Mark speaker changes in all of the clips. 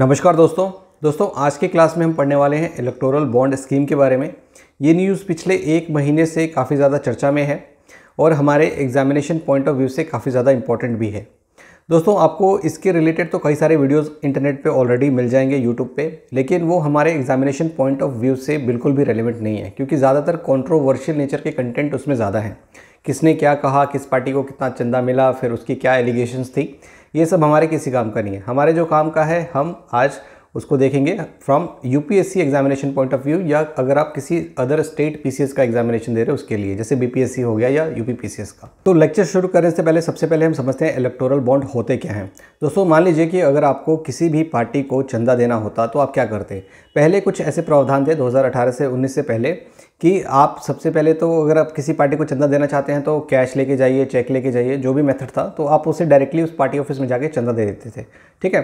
Speaker 1: नमस्कार दोस्तों दोस्तों आज के क्लास में हम पढ़ने वाले हैं इलेक्टोरल बॉन्ड स्कीम के बारे में ये न्यूज़ पिछले एक महीने से काफ़ी ज़्यादा चर्चा में है और हमारे एग्जामिनेशन पॉइंट ऑफ व्यू से काफ़ी ज़्यादा इंपॉर्टेंट भी है दोस्तों आपको इसके रिलेटेड तो कई सारे वीडियोस इंटरनेट पे ऑलरेडी मिल जाएंगे यूट्यूब पे लेकिन वो हमारे एग्जामिनेशन पॉइंट ऑफ व्यू से बिल्कुल भी रेलिवेंट नहीं है क्योंकि ज़्यादातर कॉन्ट्रोवर्शियल नेचर के कंटेंट उसमें ज़्यादा हैं किसने क्या कहा किस पार्टी को कितना चंदा मिला फिर उसकी क्या एलिगेशन थी ये सब हमारे किसी काम का नहीं है हमारे जो काम का है हम आज उसको देखेंगे from UPSC examination point of view या अगर आप किसी अदर स्टेट पीसीएस का एग्जामिनेशन दे रहे हो उसके लिए जैसे बीपीएससी हो गया या यूपीपीसीएस का तो लेक्चर शुरू करने से पहले सबसे पहले हम समझते हैं इलेक्टोरल बॉन्ड होते क्या हैं दोस्तों मान लीजिए कि अगर आपको किसी भी पार्टी को चंदा देना होता तो आप क्या करते पहले कुछ ऐसे प्रावधान थे 2018 से 19 से पहले कि आप सबसे पहले तो अगर आप किसी पार्टी को चंदा देना चाहते हैं तो कैश लेके जाइए चेक लेके जाइए जो भी मेथड था तो आप उसे डायरेक्टली उस पार्टी ऑफिस में जाके चंदा दे देते थे ठीक है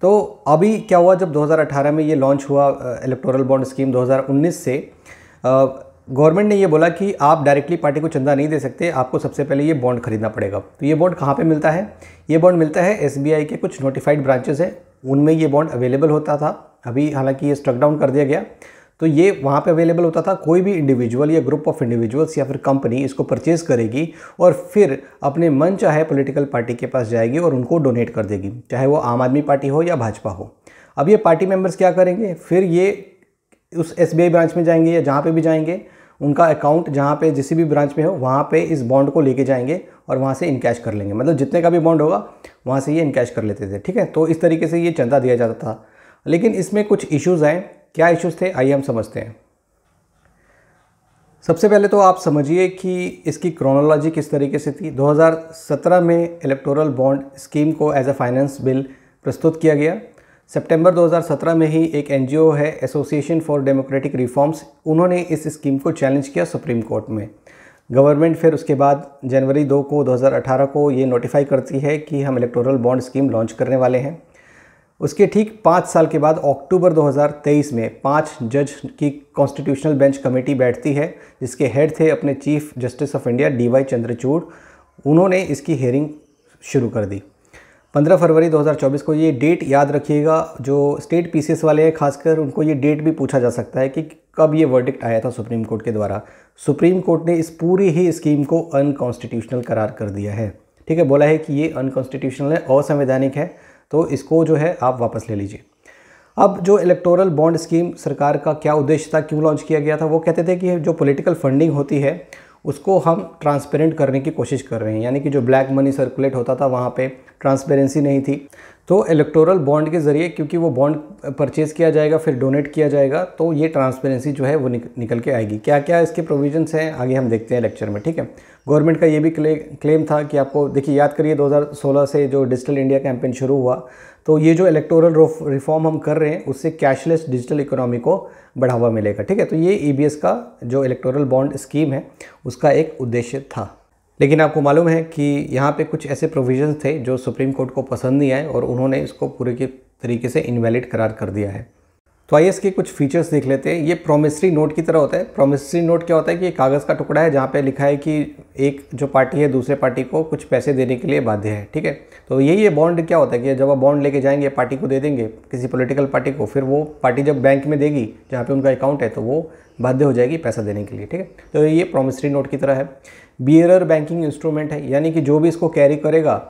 Speaker 1: तो अभी क्या हुआ जब 2018 में ये लॉन्च हुआ इलेक्टोरल बॉन्ड स्कीम 2019 से गवर्नमेंट ने ये बोला कि आप डायरेक्टली पार्टी को चंदा नहीं दे सकते आपको सबसे पहले ये बॉन्ड खरीदना पड़ेगा तो ये बॉन्ड कहाँ पर मिलता है ये बॉन्ड मिलता है एस के कुछ नोटिफाइड ब्रांचेज़ हैं उनमें ये बॉन्ड अवेलेबल होता था अभी हालांकि ये स्ट्रक डाउन कर दिया गया तो ये वहाँ पे अवेलेबल होता था कोई भी इंडिविजुअल या ग्रुप ऑफ इंडिविजुअल्स या फिर कंपनी इसको परचेज़ करेगी और फिर अपने मन चाहे पॉलिटिकल पार्टी के पास जाएगी और उनको डोनेट कर देगी चाहे वो आम आदमी पार्टी हो या भाजपा हो अब ये पार्टी मेम्बर्स क्या करेंगे फिर ये उस एस ब्रांच में जाएंगे या जहाँ पर भी जाएंगे उनका अकाउंट जहाँ पे जिस भी ब्रांच में हो वहाँ पे इस बॉन्ड को लेके जाएंगे और वहाँ से इनकैश कर लेंगे मतलब जितने का भी बॉन्ड होगा वहाँ से ये इनकैश कर लेते थे ठीक है तो इस तरीके से ये चंदा दिया जाता था लेकिन इसमें कुछ इश्यूज़ आए क्या इश्यूज़ थे आइए हम समझते हैं सबसे पहले तो आप समझिए कि इसकी क्रोनोलॉजी किस तरीके से थी 2017 में इलेक्टोरल बॉन्ड स्कीम को एज अ फाइनेंस बिल प्रस्तुत किया गया सितंबर 2017 में ही एक एनजीओ है एसोसिएशन फॉर डेमोक्रेटिक रिफॉर्म्स उन्होंने इस स्कीम को चैलेंज किया सुप्रीम कोर्ट में गवर्नमेंट फिर उसके बाद जनवरी 2 को 2018 को ये नोटिफाई करती है कि हम इलेक्टोरल बॉन्ड स्कीम लॉन्च करने वाले हैं उसके ठीक पाँच साल के बाद अक्टूबर 2023 में पाँच जज की कॉन्स्टिट्यूशनल बेंच कमेटी बैठती है जिसके हेड थे अपने chief justice of India D Y Chandrachud उन्होंने इसकी हेयरिंग शुरू कर दी 15 फरवरी 2024 को ये डेट याद रखिएगा जो स्टेट पीसीएस वाले हैं खासकर उनको ये डेट भी पूछा जा सकता है कि कब ये वर्डिक्ट आया था सुप्रीम कोर्ट के द्वारा सुप्रीम कोर्ट ने इस पूरी ही स्कीम को अनकॉन्स्टिट्यूशनल करार कर दिया है ठीक है बोला है कि ये अनकॉन्स्टिट्यूशनल है असंवैधानिक है तो इसको जो है आप वापस ले लीजिए अब जो इलेक्टोरल बॉन्ड स्कीम सरकार का क्या उद्देश्य था क्यों लॉन्च किया गया था वो कहते थे कि जो पॉलिटिकल फंडिंग होती है उसको हम ट्रांसपेरेंट करने की कोशिश कर रहे हैं यानी कि जो ब्लैक मनी सर्कुलेट होता था वहाँ पे ट्रांसपेरेंसी नहीं थी तो इलेक्टोरल बॉन्ड के ज़रिए क्योंकि वो बॉन्ड परचेज़ किया जाएगा फिर डोनेट किया जाएगा तो ये ट्रांसपेरेंसी जो है वो निक, निकल के आएगी क्या क्या इसके प्रोविजंस हैं आगे हम देखते हैं लेक्चर में ठीक है गवर्नमेंट का ये भी क्ले, क्लेम था कि आपको देखिए याद करिए 2016 से जो डिजिटल इंडिया कैंपेन शुरू हुआ तो ये जो इलेक्टोरल रिफॉर्म हम कर रहे हैं उससे कैशलेस डिजिटल इकोनॉमी को बढ़ावा मिलेगा ठीक है तो ये ई e का जो इलेक्टोरल बॉन्ड स्कीम है उसका एक उद्देश्य था लेकिन आपको मालूम है कि यहाँ पे कुछ ऐसे प्रोविजन थे जो सुप्रीम कोर्ट को पसंद नहीं आए और उन्होंने इसको पूरे के तरीके से इनवैलिड करार कर दिया है तो आइए इसके कुछ फीचर्स देख लेते हैं ये प्रोमिसरी नोट की तरह होता है प्रोमिसरी नोट क्या होता है कि कागज़ का टुकड़ा है जहाँ पे लिखा है कि एक जो पार्टी है दूसरे पार्टी को कुछ पैसे देने के लिए बाध्य है ठीक है तो यही ये बॉन्ड क्या होता है कि जब आप बॉन्ड लेके जाएंगे पार्टी को दे देंगे किसी पोलिटिकल पार्टी को फिर वो पार्टी जब बैंक में देगी जहाँ पर उनका अकाउंट है तो वो बाध्य हो जाएगी पैसा देने के लिए ठीक है तो ये प्रोमिसरी नोट की तरह है बियरर बैंकिंग इंस्ट्रूमेंट है यानी कि जो भी इसको कैरी करेगा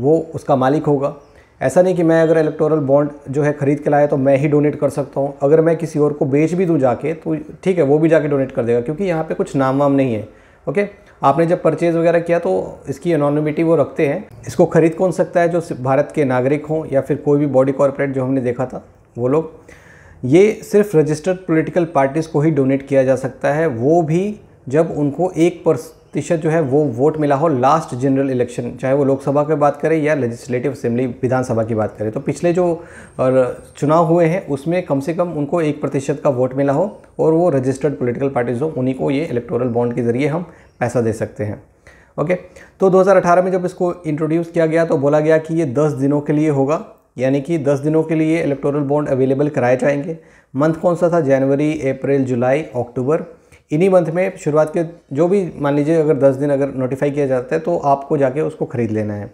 Speaker 1: वो उसका मालिक होगा ऐसा नहीं कि मैं अगर इलेक्टोरल बॉन्ड जो है ख़रीद के लाया तो मैं ही डोनेट कर सकता हूँ अगर मैं किसी और को बेच भी दूँ जाके तो ठीक है वो भी जाके डोनेट कर देगा क्योंकि यहाँ पर कुछ नाम वाम नहीं है ओके आपने जब परचेज़ वगैरह किया तो इसकी अनोनिमिटी वो रखते हैं इसको ख़रीद कौन सकता है जो भारत के नागरिक हों या फिर कोई भी बॉडी कॉरपोरेट जो हमने देखा था वो लोग ये सिर्फ रजिस्टर्ड पोलिटिकल पार्टीज़ को ही डोनेट किया जा सकता है वो भी जब उनको एक प्रतिशत जो है वो वोट मिला हो लास्ट जनरल इलेक्शन चाहे वो लोकसभा की बात करें या लेजिस्लेटिव असेंबली विधानसभा की बात करें तो पिछले जो चुनाव हुए हैं उसमें कम से कम उनको एक प्रतिशत का वोट मिला हो और वो रजिस्टर्ड पोलिटिकल पार्टीज़ हो उन्हीं को ये इलेक्टोरल बॉन्ड के ज़रिए हम पैसा दे सकते हैं ओके तो दो में जब इसको इंट्रोड्यूस किया गया तो बोला गया कि ये दस दिनों के लिए होगा यानी कि दस दिनों के लिए इलेक्टोरल बॉन्ड अवेलेबल कराए जाएंगे मंथ कौन सा था जनवरी अप्रैल जुलाई अक्टूबर इन्हीं मंथ में शुरुआत के जो भी मान लीजिए अगर दस दिन अगर नोटिफाई किया जाता है तो आपको जाके उसको ख़रीद लेना है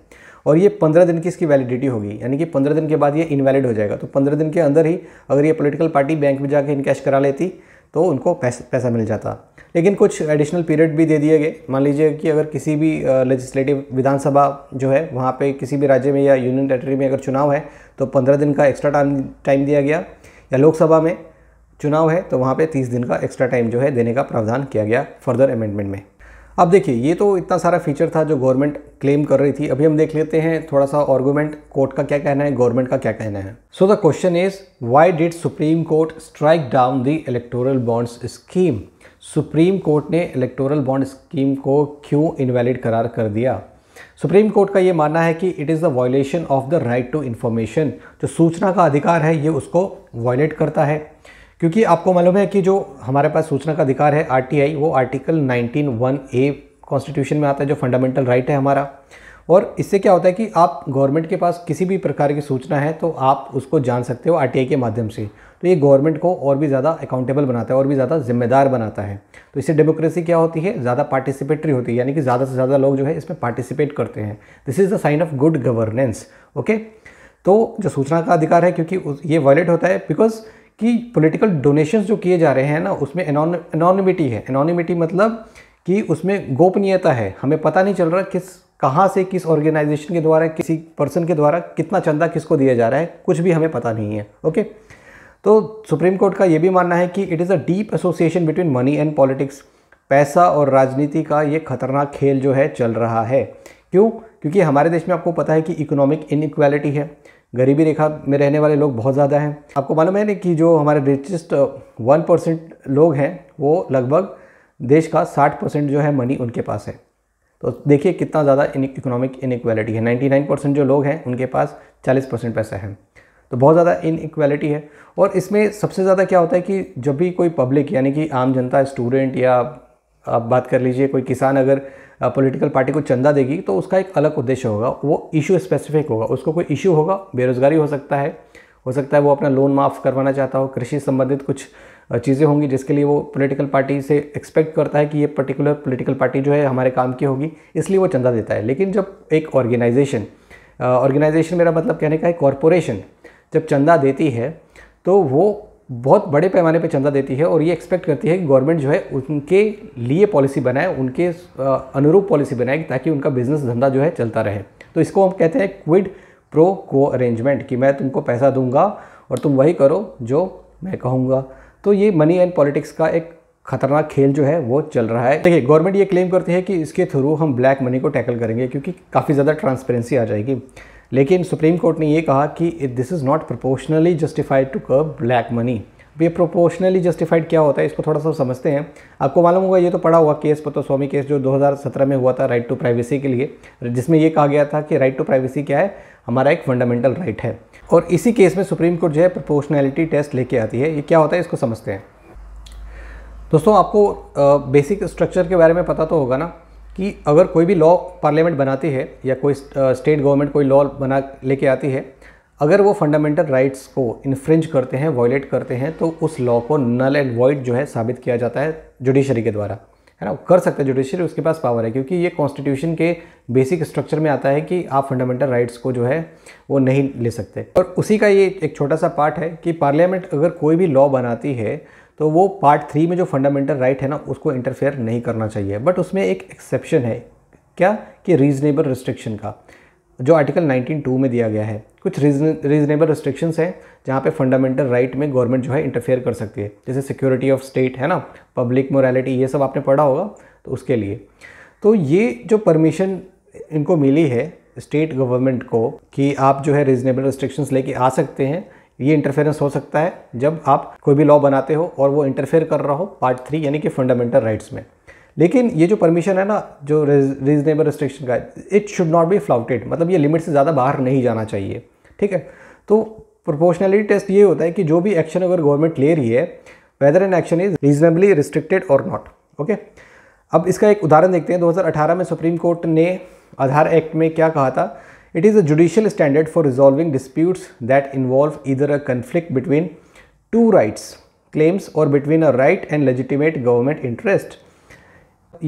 Speaker 1: और ये पंद्रह दिन की इसकी वैलिडिटी होगी यानी कि पंद्रह दिन के बाद ये इनवैलिड हो जाएगा तो पंद्रह दिन के अंदर ही अगर ये पॉलिटिकल पार्टी बैंक में जाके इनकैश करा लेती तो उनको पैसा पैसा मिल जाता लेकिन कुछ एडिशनल पीरियड भी दे दिए गए मान लीजिए कि अगर किसी भी लेजिस्लेटिव विधानसभा जो है वहाँ पर किसी भी राज्य में या यूनियन टेरेटरी में अगर चुनाव है तो पंद्रह दिन का एक्स्ट्रा टाइम टाइम दिया गया या लोकसभा में चुनाव है तो वहाँ पे 30 दिन का एक्स्ट्रा टाइम जो है देने का प्रावधान किया गया फर्दर अमेंडमेंट में अब देखिए ये तो इतना सारा फीचर था जो गवर्नमेंट क्लेम कर रही थी अभी हम देख लेते हैं थोड़ा सा आर्गूमेंट कोर्ट का क्या कहना है गवर्नमेंट का क्या कहना है so the question is why did supreme court strike down the electoral bonds scheme supreme court ने इलेक्टोरल बॉन्ड स्कीम को क्यों इनवैलिड करार कर दिया सुप्रीम कोर्ट का ये मानना है कि it is the violation of the right to information जो सूचना का अधिकार है ये उसको वॉयलेट करता है क्योंकि आपको मालूम है कि जो हमारे पास सूचना का अधिकार है आरटीआई वो article nineteen one A constitution में आता है जो फंडामेंटल राइट है हमारा और इससे क्या होता है कि आप गवर्नमेंट के पास किसी भी प्रकार की सूचना है तो आप उसको जान सकते हो आरटीआई के माध्यम से तो ये गवर्नमेंट को और भी ज़्यादा अकाउंटेबल बनाता है और भी ज़्यादा जिम्मेदार बनाता है तो इससे डेमोक्रेसी क्या होती है ज़्यादा पार्टिसिपेटरी होती है यानी कि ज़्यादा से ज़्यादा लोग जो है इसमें पार्टिसिपेट करते हैं this is the sign of good governance okay तो जो सूचना का अधिकार है क्योंकि ये वॉलेट होता है बिकॉज कि पॉलिटिकल डोनेशंस जो किए जा रहे हैं ना उसमें एनोनिमिटी है एनोनिमिटी मतलब कि उसमें गोपनीयता है हमें पता नहीं चल रहा किस कहाँ से किस ऑर्गेनाइजेशन के द्वारा किसी पर्सन के द्वारा कितना चंदा किसको दिया जा रहा है कुछ भी हमें पता नहीं है ओके तो सुप्रीम कोर्ट का ये भी मानना है कि it is a deep association between money and politics पैसा और राजनीति का ये खतरनाक खेल जो है चल रहा है क्यों क्योंकि हमारे देश में आपको पता है कि इकोनॉमिक इनइक्वालिटी है गरीबी रेखा में रहने वाले लोग बहुत ज़्यादा हैं आपको मालूम है ना कि जो हमारे रिचेस्ट वन परसेंट लोग हैं वो लगभग देश का साठ परसेंट जो है मनी उनके पास है तो देखिए कितना ज़्यादा इकोनॉमिक इनक्वालिटी है नाइन्टी नाइन परसेंट जो लोग हैं उनके पास चालीस परसेंट पैसा है तो बहुत ज़्यादा इनक्वालिटी है और इसमें सबसे ज़्यादा क्या होता है कि जब भी कोई पब्लिक यानी कि आम जनता स्टूडेंट या आप बात कर लीजिए कोई किसान अगर पॉलिटिकल पार्टी को चंदा देगी तो उसका एक अलग उद्देश्य होगा वो इशू स्पेसिफिक होगा उसको कोई इशू होगा बेरोज़गारी हो सकता है हो सकता है वो अपना लोन माफ़ करवाना चाहता हो कृषि संबंधित कुछ चीज़ें होंगी जिसके लिए वो पॉलिटिकल पार्टी से एक्सपेक्ट करता है कि ये पर्टिकुलर पॉलिटिकल पार्टी जो है हमारे काम की होगी इसलिए वो चंदा देता है लेकिन जब एक ऑर्गेनाइजेशन ऑर्गेनाइजेशन मेरा मतलब कहने का है कॉरपोरेशन जब चंदा देती है तो वो बहुत बड़े पैमाने पे चंदा देती है और ये एक्सपेक्ट करती है कि गवर्नमेंट जो है उनके लिए पॉलिसी बनाए उनके अनुरूप पॉलिसी बनाए ताकि उनका बिजनेस धंधा जो है चलता रहे तो इसको हम कहते हैं क्विड प्रो को अरेंजमेंट कि मैं तुमको पैसा दूंगा और तुम वही करो जो मैं कहूँगा तो ये मनी एंड पॉलिटिक्स का एक खतरनाक खेल जो है वो चल रहा है देखिए गवर्नमेंट ये क्लेम करती है कि इसके थ्रू हम ब्लैक मनी को टैकल करेंगे क्योंकि काफ़ी ज़्यादा ट्रांसपेरेंसी आ जाएगी लेकिन सुप्रीम कोर्ट ने ये कहा कि this is not proportionally justified to curb black money ये प्रोपोर्शनली जस्टिफाइड क्या होता है इसको थोड़ा सा समझते हैं आपको मालूम होगा ये तो पड़ा हुआ केस पता स्वामी केस जो 2017 में हुआ था राइट टू प्राइवेसी के लिए जिसमें ये कहा गया था कि राइट टू प्राइवेसी क्या है हमारा एक फंडामेंटल राइट है और इसी केस में सुप्रीम कोर्ट जो है प्रोपोर्शनैलिटी टेस्ट लेके आती है ये क्या होता है इसको समझते हैं दोस्तों आपको बेसिक स्ट्रक्चर के बारे में पता तो होगा ना कि अगर कोई भी लॉ पार्लियामेंट बनाती है या कोई स्टेट गवर्नमेंट कोई लॉ बना लेके आती है अगर वो फंडामेंटल राइट्स को इन्फ्रिंज करते हैं वॉयलेट करते हैं तो उस लॉ को नल एंड वॉइड जो है साबित किया जाता है जुडिशरी के द्वारा है ना कर सकते हैं जुडिशरी उसके पास पावर है क्योंकि ये कॉन्स्टिट्यूशन के बेसिक स्ट्रक्चर में आता है कि आप फंडामेंटल राइट्स को जो है वो नहीं ले सकते और उसी का ये एक छोटा सा पार्ट है कि पार्लियामेंट अगर कोई भी लॉ बनाती है तो वो पार्ट थ्री में जो फंडामेंटल राइट है ना उसको इंटरफेयर नहीं करना चाहिए बट उसमें एक एक्सेप्शन है क्या कि रीजनेबल रिस्ट्रिक्शन का जो आर्टिकल 19.2 में दिया गया है कुछ रीजनेबल रिस्ट्रिक्शंस हैं जहाँ पे फंडामेंटल राइट में गवर्नमेंट जो है इंटरफेयर कर सकती है जैसे सिक्योरिटी ऑफ स्टेट है ना पब्लिक मोरालिटी ये सब आपने पढ़ा होगा तो उसके लिए तो ये जो परमिशन इनको मिली है स्टेट गवर्नमेंट को कि आप जो है रीजनेबल रिस्ट्रिक्शंस लेके आ सकते हैं ये इंटरफेरेंस हो सकता है जब आप कोई भी लॉ बनाते हो और वो इंटरफेयर कर रहा हो पार्ट थ्री यानी कि फंडामेंटल राइट्स में लेकिन ये जो परमिशन है ना जो रीजनेबल रिस्ट्रिक्शन का it should not be flouted मतलब ये लिमिट से ज़्यादा बाहर नहीं जाना चाहिए ठीक है तो प्रोपोर्शनैलिटी टेस्ट ये होता है कि जो भी एक्शन अगर गवर्नमेंट ले रही है whether an action is reasonably restricted और नॉट ओके अब इसका एक उदाहरण देखते हैं 2018 में सुप्रीम कोर्ट ने आधार एक्ट में क्या कहा था It is a judicial standard for resolving disputes that involve either a conflict between two rights claims or between a right and legitimate government interest.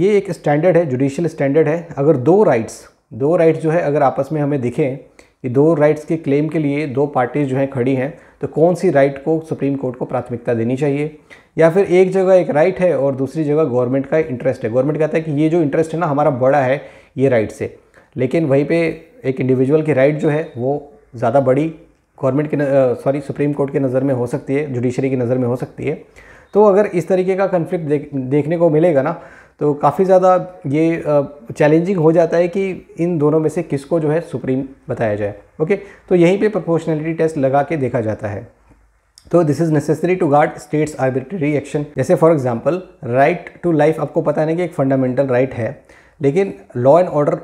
Speaker 1: ये एक स्टैंडर्ड है जुडिशियल स्टैंडर्ड है अगर दो राइट्स दो राइट्स जो है अगर आपस में हमें दिखें कि दो राइट्स के क्लेम के लिए दो पार्टीज जो हैं खड़ी हैं तो कौन सी राइट को सुप्रीम कोर्ट को प्राथमिकता देनी चाहिए या फिर एक जगह एक राइट है और दूसरी जगह गवर्नमेंट का इंटरेस्ट है गवर्नमेंट कहता है कि ये जो इंटरेस्ट है ना हमारा बड़ा है ये राइट से लेकिन वहीं पे एक इंडिविजुअल की राइट जो है वो ज़्यादा बड़ी गवर्नमेंट की सॉरी सुप्रीम कोर्ट की नज़र में हो सकती है जुडिशरी की नज़र में हो सकती है तो अगर इस तरीके का कन्फ्लिक्ट देख, देखने को मिलेगा ना तो काफ़ी ज़्यादा ये चैलेंजिंग हो जाता है कि इन दोनों में से किसको जो है सुप्रीम बताया जाए ओके तो यहीं पे प्रोपोर्शनलिटी टेस्ट लगा के देखा जाता है तो this is necessary to guard state's arbitrary action जैसे for example right to life आपको पता नहीं कि एक फंडामेंटल राइट right है लेकिन लॉ एंड ऑर्डर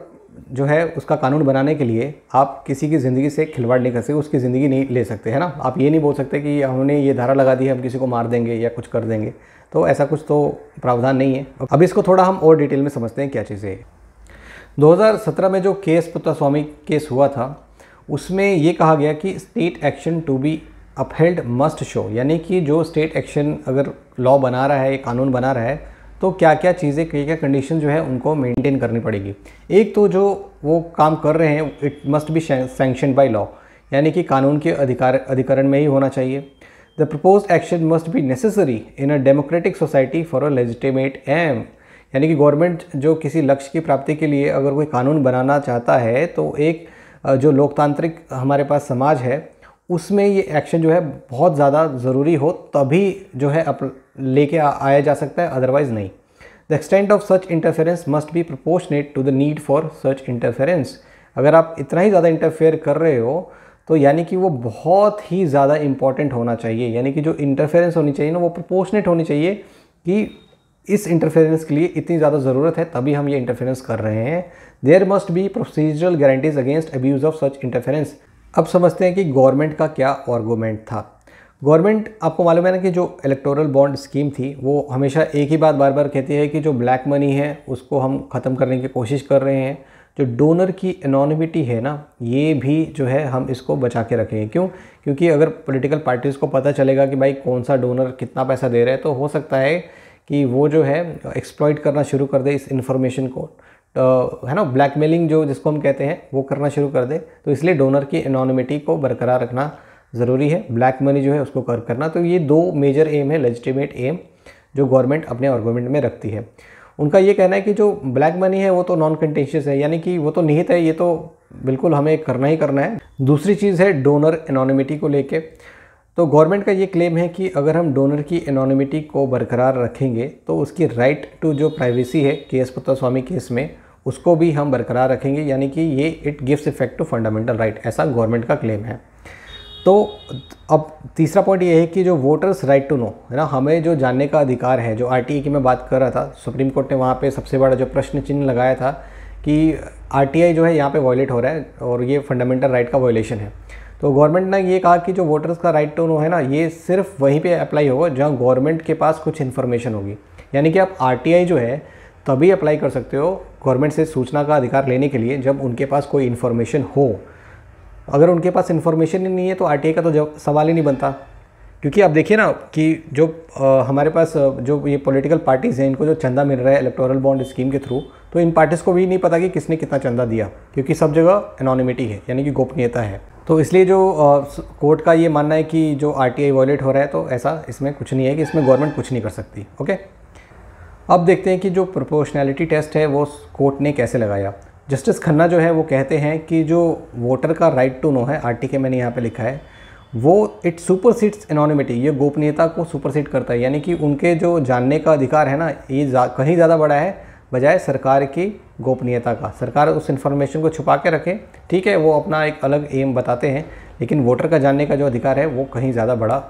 Speaker 1: जो है उसका कानून बनाने के लिए आप किसी की ज़िंदगी से खिलवाड़ नहीं कर सकते उसकी ज़िंदगी नहीं ले सकते है ना आप ये नहीं बोल सकते कि हमने ये धारा लगा दी है हम किसी को मार देंगे या कुछ कर देंगे तो ऐसा कुछ तो प्रावधान नहीं है अब इसको थोड़ा हम और डिटेल में समझते हैं क्या चीज़ें है 2017 में जो केस स्वामी केस हुआ था उसमें ये कहा गया कि state action to be upheld must show यानी कि जो स्टेट एक्शन अगर लॉ बना रहा है कानून बना रहा है तो क्या क्या चीज़ें क्या क्या कंडीशन जो है उनको मेंटेन करनी पड़ेगी एक तो जो वो काम कर रहे हैं it must be sanction by law यानी कि कानून के अधिकार अधिकरण में ही होना चाहिए the propose action must be necessary in a democratic society for a legitimate aim यानी कि गवर्नमेंट जो किसी लक्ष्य की प्राप्ति के लिए अगर कोई कानून बनाना चाहता है तो एक जो लोकतांत्रिक हमारे पास समाज है उसमें ये एक्शन जो है बहुत ज़्यादा ज़रूरी हो तभी जो है अप लेके आया जा सकता है अदरवाइज़ नहीं the extent of such interference must be proportionate to the need for such interference अगर आप इतना ही ज़्यादा इंटरफेयर कर रहे हो तो यानी कि वो बहुत ही ज़्यादा इंपॉर्टेंट होना चाहिए यानी कि जो इंटरफेरेंस होनी चाहिए ना वो प्रपोर्शनेट होनी चाहिए कि इस इंटरफेरेंस के लिए इतनी ज़्यादा ज़रूरत है तभी हम ये इंटरफेरेंस कर रहे हैं there must be procedural guarantees against abuse of such interference अब समझते हैं कि गवर्नमेंट का क्या आर्गूमेंट था गवर्नमेंट आपको मालूम है ना कि जो इलेक्टोरल बॉन्ड स्कीम थी वो हमेशा एक ही बात बार बार कहती है कि जो ब्लैक मनी है उसको हम ख़त्म करने की कोशिश कर रहे हैं जो डोनर की एनोनिमिटी है ना ये भी जो है हम इसको बचा के रखेंगे क्यों क्योंकि अगर पॉलिटिकल पार्टीज़ को पता चलेगा कि भाई कौन सा डोनर कितना पैसा दे रहा है तो हो सकता है कि वो जो है एक्सप्लॉइट करना शुरू कर दे इस इन्फॉर्मेशन को है ना ब्लैकमेलिंग जो जिसको हम कहते हैं वो करना शुरू कर दे तो इसलिए डोनर की एनोनिमिटी को बरकरार रखना ज़रूरी है ब्लैक मनी जो है उसको कर करना तो ये दो मेजर एम है लेजिटिमेट एम जो गवर्नमेंट अपने आर्गूमेंट में रखती है उनका ये कहना है कि जो ब्लैक मनी है वो तो नॉन कंटेंशियस है यानी कि वो तो निहित है ये तो बिल्कुल हमें करना ही करना है दूसरी चीज़ है डोनर एनोनिमिटी को लेकर तो गवर्नमेंट का ये क्लेम है कि अगर हम डोनर की एनोनिमिटी को बरकरार रखेंगे तो उसकी राइट टू जो प्राइवेसी है के एस पुत्तास्वामी केस में उसको भी हम बरकरार रखेंगे यानी कि ये it gives effect to fundamental right ऐसा गवर्नमेंट का क्लेम है तो अब तीसरा पॉइंट ये है कि जो वोटर्स राइट टू नो है ना हमें जो जानने का अधिकार है जो आर की मैं बात कर रहा था सुप्रीम कोर्ट ने वहाँ पर सबसे बड़ा जो प्रश्न चिन्ह लगाया था कि आर जो है यहाँ पे वॉयलेट हो रहा है और ये फंडामेंटल राइट का वॉयलेशन है तो गवर्नमेंट ने ये कहा कि जो वोटर्स का राइट टू नो है ना ये सिर्फ वहीं पे अप्लाई होगा जहाँ गवर्नमेंट के पास कुछ इन्फॉर्मेशन होगी यानी कि आप आर जो है तभी अप्लाई कर सकते हो गवर्नमेंट से सूचना का अधिकार लेने के लिए जब उनके पास कोई इन्फॉर्मेशन हो अगर उनके पास इन्फॉर्मेशन ही नहीं है तो आर का तो जब सवाल ही नहीं बनता क्योंकि आप देखिए ना कि जो आ, हमारे पास जो ये पॉलिटिकल पार्टीज़ हैं इनको जो चंदा मिल रहा है इलेक्टोरल बॉन्ड स्कीम के थ्रू तो इन पार्टीज़ को भी नहीं पता कि किसने कितना चंदा दिया क्योंकि सब जगह एनोनिमिटी है यानी कि गोपनीयता है तो इसलिए जो कोर्ट का ये मानना है कि जो आर वॉलेट हो रहा है तो ऐसा इसमें कुछ नहीं है कि इसमें गवर्नमेंट कुछ नहीं कर सकती ओके अब देखते हैं कि जो प्रोपोर्शनैलिटी टेस्ट है वो कोर्ट ने कैसे लगाया जस्टिस खन्ना जो है वो कहते हैं कि जो वोटर का राइट टू नो है के मैंने यहाँ पर लिखा है वो इट सुपर सीट्स एनोनिमिटी ये गोपनीयता को सुपर सीट करता है यानी कि उनके जो जानने का अधिकार है ना ये जा, कहीं ज़्यादा बड़ा है बजाय सरकार की गोपनीयता का सरकार उस इन्फॉर्मेशन को छुपा के रखे ठीक है वो अपना एक अलग एम बताते हैं लेकिन वोटर का जानने का जो अधिकार है वो कहीं ज़्यादा बड़ा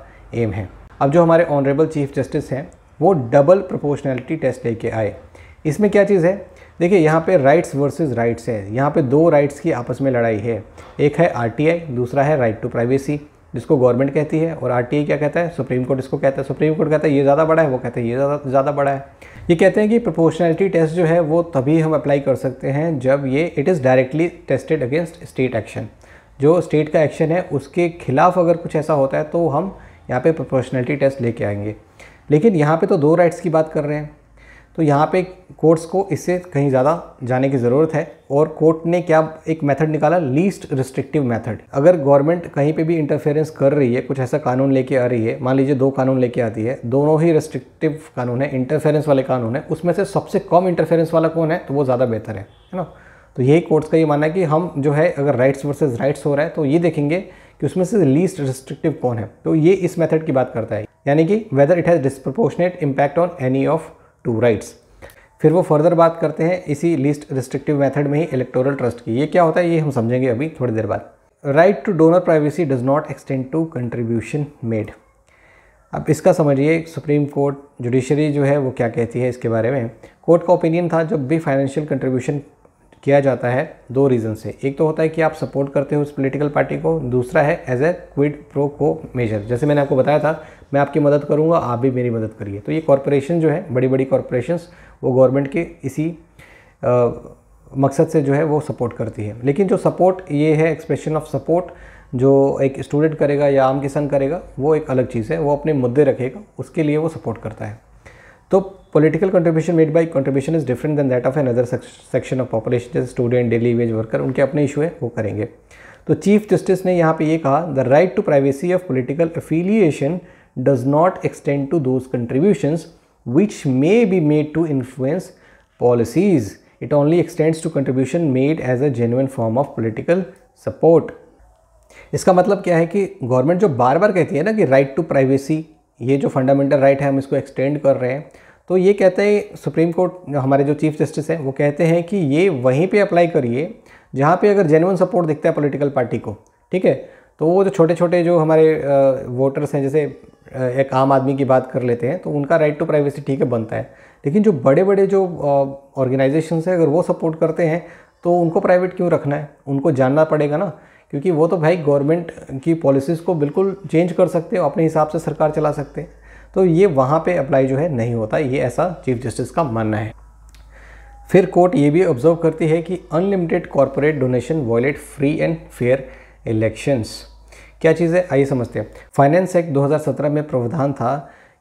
Speaker 1: एम है अब जो हमारे ऑनरेबल चीफ जस्टिस हैं वो डबल प्रोपोर्शनैलिटी टेस्ट लेके आए इसमें क्या चीज़ है देखिए यहाँ पे राइट्स वर्सेस राइट्स है यहाँ पे दो राइट्स की आपस में लड़ाई है एक है आरटीआई दूसरा है राइट टू प्राइवेसी जिसको गवर्नमेंट कहती है और आर क्या कहता है सुप्रीम कोर्ट इसको कहता है सुप्रीम कोर्ट कहता है ये ज़्यादा बड़ा है वो कहते हैं ये ज़्यादा ज़्यादा बड़ा है ये कहते हैं कि प्रोपोर्शनैलिटी टेस्ट जो है वो तभी हम अप्लाई कर सकते हैं जब ये it is directly tested against state action जो स्टेट का एक्शन है उसके खिलाफ अगर कुछ ऐसा होता है तो हम यहाँ पे प्रोपोर्शनैलिटी टेस्ट लेके आएंगे लेकिन यहाँ पे तो दो राइट्स की बात कर रहे हैं तो यहाँ पे कोर्ट्स को इससे कहीं ज़्यादा जाने की ज़रूरत है और कोर्ट ने क्या एक मेथड निकाला लीस्ट रिस्ट्रिक्टिव मेथड अगर गवर्नमेंट कहीं पे भी इंटरफेरेंस कर रही है कुछ ऐसा कानून लेके आ रही है मान लीजिए दो कानून लेके आती है दोनों ही रिस्ट्रिक्टिव कानून है इंटरफेरेंस वाले कानून है उसमें से सबसे कम इंटरफेरेंस वाला कौन है तो वो ज़्यादा बेहतर है है ना तो यही कोर्ट्स का ये मानना है कि हम जो है अगर राइट्स वर्सेज राइट्स हो रहा है तो ये देखेंगे कि उसमें से लीस्ट रिस्ट्रिक्टिव कौन है तो ये इस मेथड की बात करता है यानी कि whether it has disproportionate impact on any of two rights फिर वो फर्दर बात करते हैं इसी लिस्ट रिस्ट्रिक्टिव मेथड में ही इलेक्टोरल ट्रस्ट की ये क्या होता है ये हम समझेंगे अभी थोड़ी देर बाद right to donor privacy does not extend to contribution made अब इसका समझिए सुप्रीम कोर्ट जुडिशरी जो है वो क्या कहती है इसके बारे में कोर्ट का ओपिनियन था जब भी फाइनेंशियल कंट्रीब्यूशन किया जाता है दो रीज़न से एक तो होता है कि आप सपोर्ट करते हो उस पॉलिटिकल पार्टी को दूसरा है एज ए क्विड प्रो को मेजर जैसे मैंने आपको बताया था मैं आपकी मदद करूँगा आप भी मेरी मदद करिए तो ये कॉरपोरेशन जो है बड़ी बड़ी कॉरपोरेशंस वो गवर्नमेंट के इसी आ, मकसद से जो है वो सपोर्ट करती है लेकिन जो सपोर्ट ये है एक्सप्रेशन ऑफ सपोर्ट जो एक स्टूडेंट करेगा या आम किसान करेगा वो एक अलग चीज़ है वो अपने मुद्दे रखेगा उसके लिए वो सपोर्ट करता है तो political contribution made by contribution is different than that of an other section of population जैसे स्टूडेंट डेली वेज वर्कर उनके अपने इशू है वो करेंगे तो चीफ जस्टिस ने यहाँ पे ये कहा the right to privacy of political affiliation does not extend to those contributions which may be made to influence policies. It only extends to contribution made as a genuine form of political support. इसका मतलब क्या है कि government जो बार बार कहती है ना कि राइट टू प्राइवेसी ये जो फंडामेंटल राइट right है हम इसको एक्सटेंड कर रहे हैं तो ये कहते हैं सुप्रीम कोर्ट हमारे जो चीफ जस्टिस हैं वो कहते हैं कि ये वहीं पे अप्लाई करिए जहाँ पे अगर जेनुअन सपोर्ट दिखता है पॉलिटिकल पार्टी को ठीक है तो वो जो छोटे छोटे जो हमारे वोटर्स हैं जैसे एक आम आदमी की बात कर लेते हैं तो उनका राइट टू प्राइवेसी ठीक है बनता है लेकिन जो बड़े बड़े जो ऑर्गेनाइजेशन है अगर वो सपोर्ट करते हैं तो उनको प्राइवेट क्यों रखना है उनको जानना पड़ेगा ना क्योंकि वो तो भाई गवर्नमेंट की पॉलिसीज़ को बिल्कुल चेंज कर सकते हैं अपने हिसाब से सरकार चला सकते हैं तो ये वहाँ पे अप्लाई जो है नहीं होता ये ऐसा चीफ जस्टिस का मानना है फिर कोर्ट ये भी ऑब्जर्व करती है कि unlimited corporate donation violate free and fair elections क्या चीज़ है आइए समझते हैं फाइनेंस एक्ट 2017 में प्रावधान था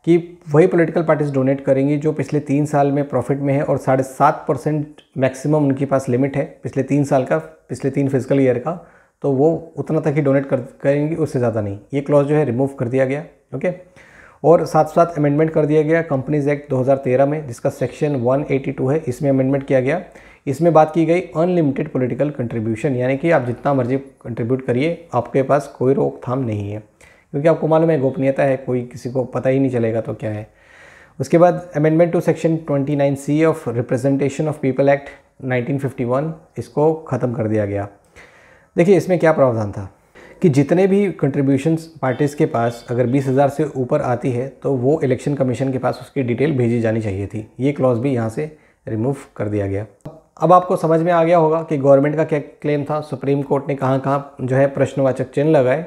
Speaker 1: कि वही पॉलिटिकल पार्टीज डोनेट करेंगी जो पिछले तीन साल में प्रॉफिट में है और साढ़े सात परसेंट मैक्सिमम उनके पास लिमिट है पिछले तीन साल का पिछले तीन फिजिकल ईयर का तो वो उतना तक ही डोनेट कर करेंगी उससे ज़्यादा नहीं ये क्लॉज जो है रिमूव कर दिया गया ओके और साथ साथ अमेंडमेंट कर दिया गया कंपनीज एक्ट 2013 में जिसका सेक्शन 182 है इसमें अमेंडमेंट किया गया इसमें बात की गई अनलिमिटेड पॉलिटिकल कंट्रीब्यूशन यानी कि आप जितना मर्जी कंट्रीब्यूट करिए आपके पास कोई रोकथाम नहीं है क्योंकि आपको मालूम है गोपनीयता है कोई किसी को पता ही नहीं चलेगा तो क्या है उसके बाद amendment to section 29 C of representation of people act 1951 इसको ख़त्म कर दिया गया देखिए इसमें क्या प्रावधान था कि जितने भी कंट्रीब्यूशंस पार्टीज़ के पास अगर बीस हज़ार से ऊपर आती है तो वो इलेक्शन कमीशन के पास उसकी डिटेल भेजी जानी चाहिए थी ये क्लॉज भी यहाँ से रिमूव कर दिया गया अब आपको समझ में आ गया होगा कि गवर्नमेंट का क्या क्लेम था सुप्रीम कोर्ट ने कहाँ कहाँ जो है प्रश्नवाचक चिन्ह लगाए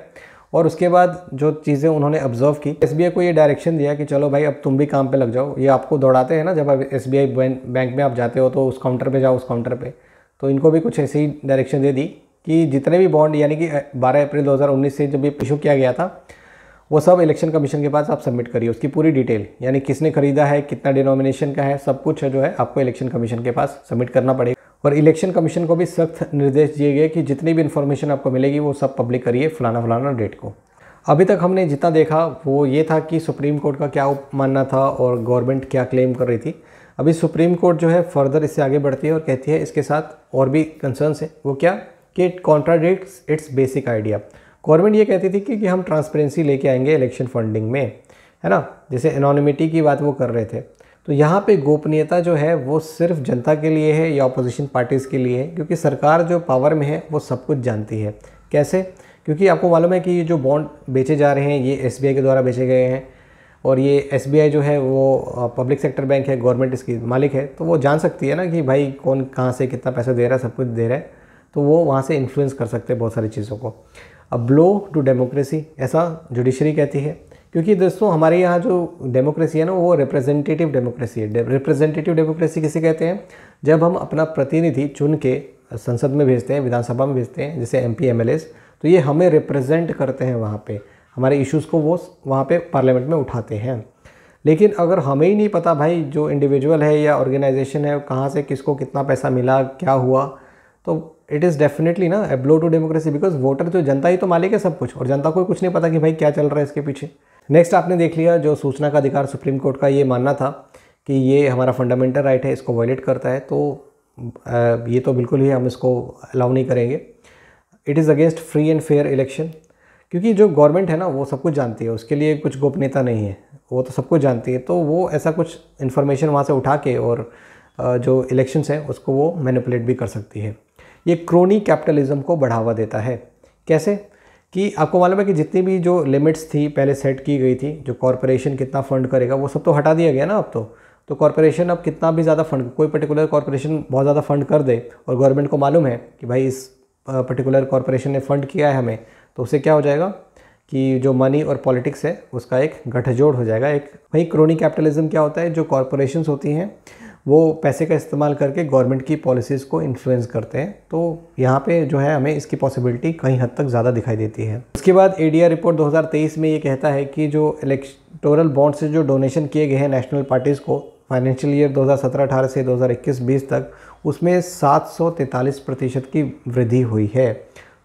Speaker 1: और उसके बाद जो चीज़ें उन्होंने ऑब्जर्व की एस को ये डायरेक्शन दिया कि चलो भाई अब तुम भी काम पे लग जाओ ये आपको दौड़ाते हैं ना जब आप एस बैंक में आप जाते हो तो उस काउंटर पे जाओ उस काउंटर पे तो इनको भी कुछ ऐसी डायरेक्शन दे दी कि जितने भी बॉन्ड यानी कि 12 अप्रैल 2019 से जब ये इशू किया गया था वो सब इलेक्शन कमीशन के पास आप सबमिट करिए उसकी पूरी डिटेल यानी किसने खरीदा है कितना डिनोमिनेशन का है सब कुछ है जो है आपको इलेक्शन कमीशन के पास सबमिट करना पड़ेगा और इलेक्शन कमीशन को भी सख्त निर्देश दिए गए कि जितनी भी इन्फॉर्मेशन आपको मिलेगी वो सब पब्लिक करिए फलाना फलाना डेट को अभी तक हमने जितना देखा वो ये था कि सुप्रीम कोर्ट का क्या मानना था और गवर्नमेंट क्या क्लेम कर रही थी अभी सुप्रीम कोर्ट जो है फर्दर इससे आगे बढ़ती है और कहती है इसके साथ और भी कंसर्न्स है वो क्या कि it contradict its basic idea government ये कहती थी कि, कि हम ट्रांसपेरेंसी लेके आएंगे इलेक्शन फंडिंग में है ना जैसे एनोनिमिटी की बात वो कर रहे थे तो यहाँ पे गोपनीयता जो है वो सिर्फ जनता के लिए है या अपोजिशन पार्टीज़ के लिए है क्योंकि सरकार जो पावर में है वो सब कुछ जानती है कैसे क्योंकि आपको मालूम है कि ये जो बॉन्ड बेचे जा रहे हैं ये एस के द्वारा बेचे गए हैं और ये एस जो है वो पब्लिक सेक्टर बैंक है गवर्नमेंट इसकी मालिक है तो वो जान सकती है ना कि भाई कौन कहाँ से कितना पैसा दे रहा है सब कुछ दे रहा है तो वो वहाँ से इन्फ्लुएंस कर सकते हैं बहुत सारी चीज़ों को अ ब्लो टू डेमोक्रेसी ऐसा जुडिशरी कहती है क्योंकि दोस्तों हमारे यहाँ जो डेमोक्रेसी है ना वो रिप्रेजेंटेटिव डेमोक्रेसी है रिप्रेजेंटेटिव डेमोक्रेसी किसे कहते हैं जब हम अपना प्रतिनिधि चुन के संसद में भेजते हैं विधानसभा में भेजते हैं जैसे एम पी तो ये हमें रिप्रेजेंट करते हैं वहाँ पर हमारे इश्यूज़ को वो वहाँ पर पार्लियामेंट में उठाते हैं लेकिन अगर हमें ही नहीं पता भाई जो इंडिविजुअल है या ऑर्गेनाइजेशन है कहाँ से किसको कितना पैसा मिला क्या हुआ तो इट इज़ डेफिनेटली ना a blow to democracy because voter जो जनता ही तो मालिक है सब कुछ और जनता को कुछ नहीं पता कि भाई क्या चल रहा है इसके पीछे नेक्स्ट आपने देख लिया जो सूचना का अधिकार सुप्रीम कोर्ट का ये मानना था कि ये हमारा फंडामेंटल राइट है इसको वायलेट करता है तो ये तो बिल्कुल ही हम इसको अलाउ नहीं करेंगे it is against free and fair election क्योंकि जो गवर्नमेंट है ना वो सब कुछ जानती है उसके लिए कुछ गोपनीयता नहीं है वो तो सब कुछ जानती है तो वो ऐसा कुछ इन्फॉर्मेशन वहाँ से उठा के और जो इलेक्शंस हैं उसको वो मैनिपुलेट भी कर सकती है ये क्रोनी कैपिटलिज्म को बढ़ावा देता है कैसे कि आपको मालूम है कि जितनी भी जो लिमिट्स थी पहले सेट की गई थी जो कॉरपोरेशन कितना फंड करेगा वो सब तो हटा दिया गया ना अब तो तो कॉरपोरेशन अब कितना भी ज़्यादा फंड कोई पर्टिकुलर कॉरपोरेशन बहुत ज़्यादा फंड कर दे और गवर्नमेंट को मालूम है कि भाई इस पर्टिकुलर कॉरपोरेशन ने फंड किया है हमें तो उससे क्या हो जाएगा कि जो मनी और पॉलिटिक्स है उसका एक गठजोड़ हो जाएगा एक वहीं क्रोनी कैपिटलिज्म क्या होता है जो कॉरपोरेशंस होती हैं वो पैसे का इस्तेमाल करके गवर्नमेंट की पॉलिसीज़ को इन्फ्लुएंस करते हैं तो यहाँ पे जो है हमें इसकी पॉसिबिलिटी कहीं हद तक ज़्यादा दिखाई देती है उसके बाद एडीआर रिपोर्ट 2023 में ये कहता है कि जो इलेक्टोरल बॉन्ड से जो डोनेशन किए गए हैं नेशनल पार्टीज़ को फाइनेंशियल ईयर 2017-18 से 2021-20 तक उसमें सात प्रतिशत की वृद्धि हुई है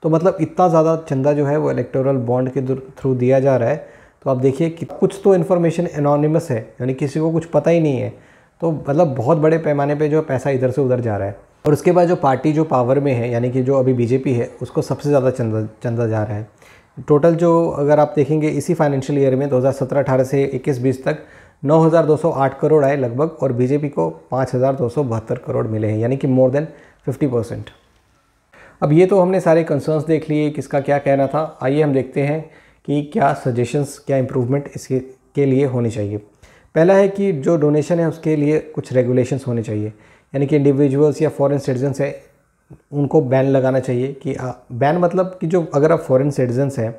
Speaker 1: तो मतलब इतना ज़्यादा चंदा जो है वो इलेक्टोरल बॉन्ड के थ्रू दिया जा रहा है तो आप देखिए कि कुछ तो इन्फॉर्मेशन एनोनिमस है यानी किसी को कुछ पता ही नहीं है तो मतलब बहुत बड़े पैमाने पे जो पैसा इधर से उधर जा रहा है और उसके बाद जो पार्टी जो पावर में है यानी कि जो अभी बीजेपी है उसको सबसे ज़्यादा चंदा चंदा जा रहा है टोटल जो अगर आप देखेंगे इसी फाइनेंशियल ईयर में 2017-18 से 21-20 तक 9,208 करोड़ आए लगभग और बीजेपी को पाँच करोड़ मिले हैं यानी कि मोर देन फिफ्टी परसेंट अब ये तो हमने सारे कंसर्न्स देख लिए किसका क्या कहना था आइए हम देखते हैं कि क्या सजेशंस क्या इम्प्रूवमेंट इसके के लिए होनी चाहिए पहला है कि जो डोनेशन है उसके लिए कुछ रेगुलेशंस होने चाहिए यानी कि इंडिविजुअल्स या फॉरेन सिटीजन है उनको बैन लगाना चाहिए कि बैन हाँ, मतलब कि जो अगर आप फॉरेन सिटीजन्स हैं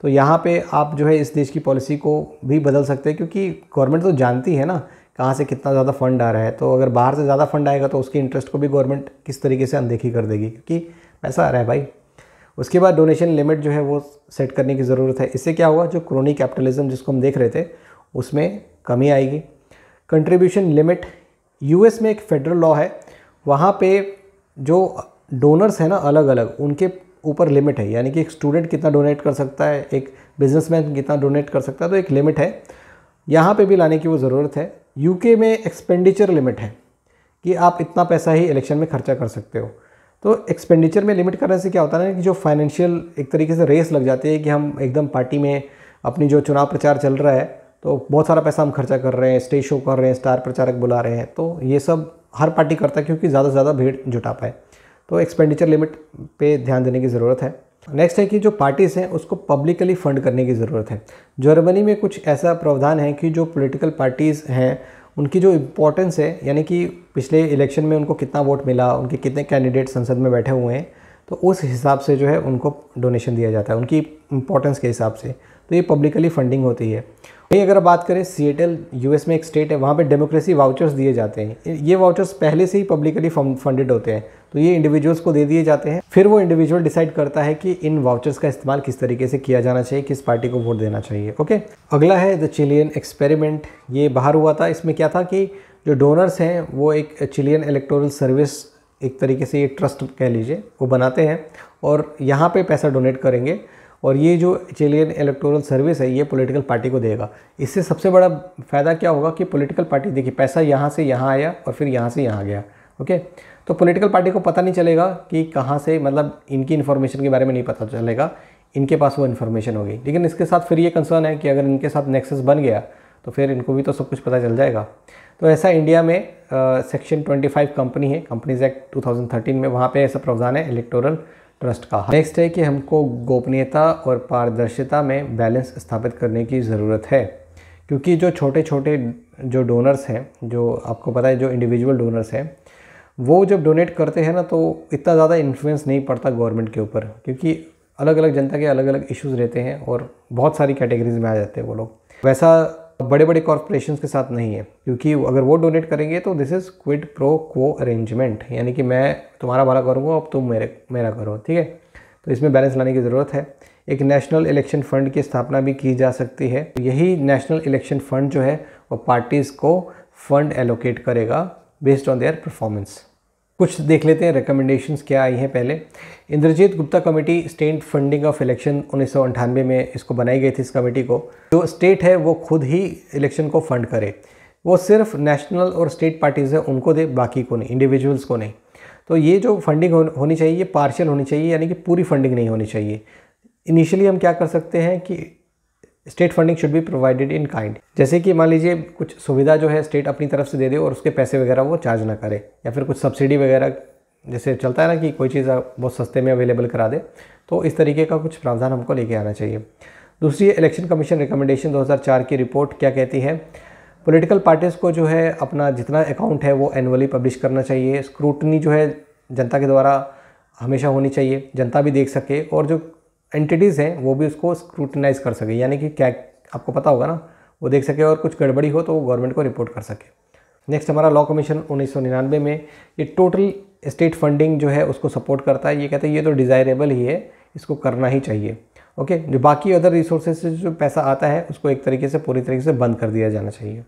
Speaker 1: तो यहाँ पे आप जो है इस देश की पॉलिसी को भी बदल सकते हैं क्योंकि गवर्नमेंट तो जानती है ना कहाँ से कितना ज़्यादा फंड आ रहा है तो अगर बाहर से ज़्यादा फंड आएगा तो उसके इंटरेस्ट को भी गवर्नमेंट किस तरीके से अनदेखी कर देगी क्योंकि पैसा आ रहा है भाई उसके बाद डोनेशन लिमिट जो है वो सेट करने की ज़रूरत है इससे क्या हुआ जो क्रोनी कैपिटलिज्म जिसको हम देख रहे थे उसमें कमी आएगी कंट्रीब्यूशन लिमिट यूएस में एक फेडरल लॉ है वहाँ पे जो डोनर्स हैं ना अलग अलग उनके ऊपर लिमिट है यानी कि एक स्टूडेंट कितना डोनेट कर सकता है एक बिजनेसमैन कितना डोनेट कर सकता है तो एक लिमिट है यहाँ पे भी लाने की वो ज़रूरत है यूके में एक्सपेंडिचर लिमिट है कि आप इतना पैसा ही इलेक्शन में खर्चा कर सकते हो तो एक्सपेंडिचर में लिमिट करने से क्या होता है ना कि जो फाइनेंशियल एक तरीके से रेस लग जाती है कि हम एकदम पार्टी में अपनी जो चुनाव प्रचार चल रहा है तो बहुत सारा पैसा हम खर्चा कर रहे हैं स्टेज शो कर रहे हैं स्टार प्रचारक बुला रहे हैं तो ये सब हर पार्टी करता है क्योंकि ज़्यादा से ज़्यादा भीड़ जुटा पाए तो एक्सपेंडिचर लिमिट पे ध्यान देने की ज़रूरत है नेक्स्ट है कि जो पार्टीज़ हैं उसको पब्लिकली फंड करने की ज़रूरत है जर्मनी में कुछ ऐसा प्रावधान है कि जो पॉलिटिकल पार्टीज़ हैं उनकी जो इम्पोर्टेंस है यानी कि पिछले इलेक्शन में उनको कितना वोट मिला उनके कितने कैंडिडेट संसद में बैठे हुए हैं तो उस हिसाब से जो है उनको डोनेशन दिया जाता है उनकी इम्पोर्टेंस के हिसाब से तो ये पब्लिकली फंडिंग होती है वहीं अगर बात करें सीएटल यूएस में एक स्टेट है वहाँ पे डेमोक्रेसी वाउचर्स दिए जाते हैं ये वाउचर्स पहले से ही पब्लिकली फंडेड होते हैं तो ये इंडिविजुअल्स को दे दिए जाते हैं फिर वो इंडिविजुअल डिसाइड करता है कि इन वाउचर्स का इस्तेमाल किस तरीके से किया जाना चाहिए किस पार्टी को वोट देना चाहिए ओके अगला है द चिलियन एक्सपेरिमेंट ये बाहर हुआ था इसमें क्या था कि जो डोनर्स हैं वो एक चिलियन इलेक्टोरल सर्विस एक तरीके से ये ट्रस्ट कह लीजिए वो बनाते हैं और यहाँ पे पैसा डोनेट करेंगे और ये जो चिलियन इलेक्टोरल सर्विस है ये पॉलिटिकल पार्टी को देगा इससे सबसे बड़ा फ़ायदा क्या होगा कि पॉलिटिकल पार्टी देखिए पैसा यहाँ से यहाँ आया और फिर यहाँ से यहाँ गया ओके तो पॉलिटिकल पार्टी को पता नहीं चलेगा कि कहाँ से मतलब इनकी इन्फॉर्मेशन के बारे में नहीं पता चलेगा इनके पास वो इन्फॉर्मेशन होगी लेकिन इसके साथ फिर ये कंसर्न है कि अगर इनके साथ नेक्सेस बन गया तो फिर इनको भी तो सब कुछ पता चल जाएगा तो ऐसा इंडिया में सेक्शन फाइव कंपनी है कंपनीज एक्ट थर्टीन में वहाँ पे ऐसा प्रावधान है इलेक्टोरल ट्रस्ट का नेक्स्ट है कि हमको गोपनीयता और पारदर्शिता में बैलेंस स्थापित करने की ज़रूरत है क्योंकि जो छोटे छोटे जो डोनर्स हैं जो आपको पता है जो इंडिविजुअल डोनर्स हैं वो जब डोनेट करते हैं ना तो इतना ज़्यादा इन्फ्लुएंस नहीं पड़ता गवर्नमेंट के ऊपर क्योंकि अलग अलग जनता के अलग अलग इश्यूज़ रहते हैं और बहुत सारी कैटेगरीज में आ जाते हैं वो लोग वैसा बड़े बड़े कॉरपोरेशन के साथ नहीं है क्योंकि अगर वो डोनेट करेंगे तो this is quid pro quo arrangement यानी कि मैं तुम्हारा भाला करूँगा अब तुम मेरे मेरा करो ठीक है तो इसमें बैलेंस लाने की ज़रूरत है एक नेशनल इलेक्शन फ़ंड की स्थापना भी की जा सकती है तो यही नेशनल इलेक्शन फ़ंड जो है वो पार्टीज़ को फंड एलोकेट करेगा बेस्ड ऑन देयर परफॉर्मेंस कुछ देख लेते हैं रिकमेंडेशंस क्या आई हैं पहले Indrajit Gupta committee state funding of election उन्नीस में इसको बनाई गई थी इस कमेटी को जो स्टेट है वो खुद ही इलेक्शन को फंड करे वो सिर्फ नेशनल और स्टेट पार्टीज़ है उनको दे बाकी को नहीं इंडिविजुअल्स को नहीं तो ये जो फंडिंग होनी चाहिए ये पार्शियल होनी चाहिए यानी कि पूरी फंडिंग नहीं होनी चाहिए इनिशियली हम क्या कर सकते हैं कि state funding should be provided in kind जैसे कि मान लीजिए कुछ सुविधा जो है स्टेट अपनी तरफ से दे दे और उसके पैसे वगैरह वो चार्ज ना करे या फिर कुछ सब्सिडी वगैरह जैसे चलता है ना कि कोई चीज़ बहुत सस्ते में अवेलेबल करा दे तो इस तरीके का कुछ प्रावधान हमको लेके आना चाहिए दूसरी इलेक्शन कमीशन रिकमेंडेशन 2004 की रिपोर्ट क्या कहती है पॉलिटिकल पार्टीज़ को जो है अपना जितना अकाउंट है वो एनुअली पब्लिश करना चाहिए स्क्रूटनी जो है जनता के द्वारा हमेशा होनी चाहिए जनता भी देख सके और जो एंटिटीज़ हैं वो भी उसको स्क्रूटनाइज कर सके यानी कि क्या आपको पता होगा ना वो देख सके और कुछ गड़बड़ी हो तो वो गवर्नमेंट को रिपोर्ट कर सके नेक्स्ट हमारा लॉ कमीशन 1999 में ये टोटल स्टेट फंडिंग जो है उसको सपोर्ट करता है ये कहता है ये तो डिज़ायरेबल ही है इसको करना ही चाहिए ओके जो बाकी अदर रिसोर्सेज से जो पैसा आता है उसको एक तरीके से पूरी तरीके से बंद कर दिया जाना चाहिए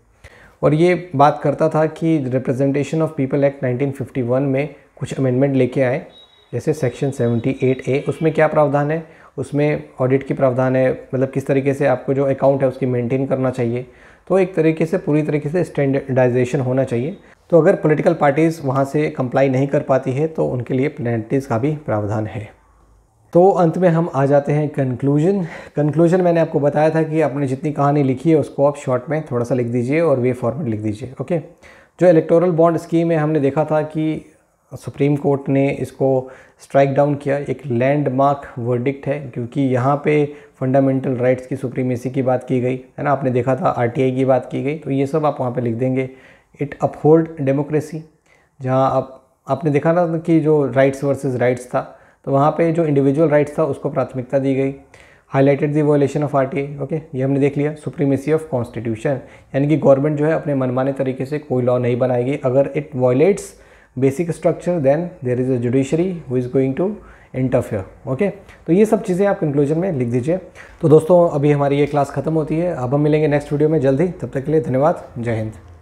Speaker 1: और ये बात करता था कि रिप्रेजेंटेशन ऑफ पीपल एक्ट 1951 में कुछ अमेंडमेंट लेके आए जैसे सेक्शन 78 ए उसमें क्या प्रावधान है उसमें ऑडिट की प्रावधान है मतलब किस तरीके से आपको जो अकाउंट है उसकी मेंटेन करना चाहिए तो एक तरीके से पूरी तरीके से स्टैंडर्डाइजेशन होना चाहिए तो अगर पॉलिटिकल पार्टीज़ वहाँ से कंप्लाई नहीं कर पाती है तो उनके लिए पेनल्टीज़ का भी प्रावधान है तो अंत में हम आ जाते हैं कंक्लूजन कंक्लूजन मैंने आपको बताया था कि आपने जितनी कहानी लिखी है उसको आप शॉर्ट में थोड़ा सा लिख दीजिए और वे फॉर्मेट लिख दीजिए ओके जो इलेक्टोरल बॉन्ड स्कीम है हमने देखा था कि सुप्रीम कोर्ट ने इसको स्ट्राइक डाउन किया एक लैंडमार्क वर्डिक्ट है क्योंकि यहाँ पे फंडामेंटल राइट्स की सुप्रीमेसी की बात की गई है ना आपने देखा था आरटीआई की बात की गई तो ये सब आप वहाँ पे लिख देंगे इट अपहोल्ड डेमोक्रेसी जहाँ आप आपने देखा ना कि जो राइट्स वर्सेस राइट्स था तो वहाँ पर जो इंडिविजुअल राइट्स था उसको प्राथमिकता दी गई highlighted the violation of are okay ये हमने देख लिया सुप्रीमेसी ऑफ कॉन्स्टिट्यूशन यानी कि गवर्नमेंट जो है अपने मनमाने तरीके से कोई लॉ नहीं बनाएगी अगर it violates basic structure then there is a judiciary who is going to interfere okay तो ये सब चीज़ें आप कंक्लूजन में लिख दीजिए तो दोस्तों अभी हमारी ये क्लास खत्म होती है अब हम मिलेंगे नेक्स्ट वीडियो में जल्दी तब तक के लिए धन्यवाद जय हिंद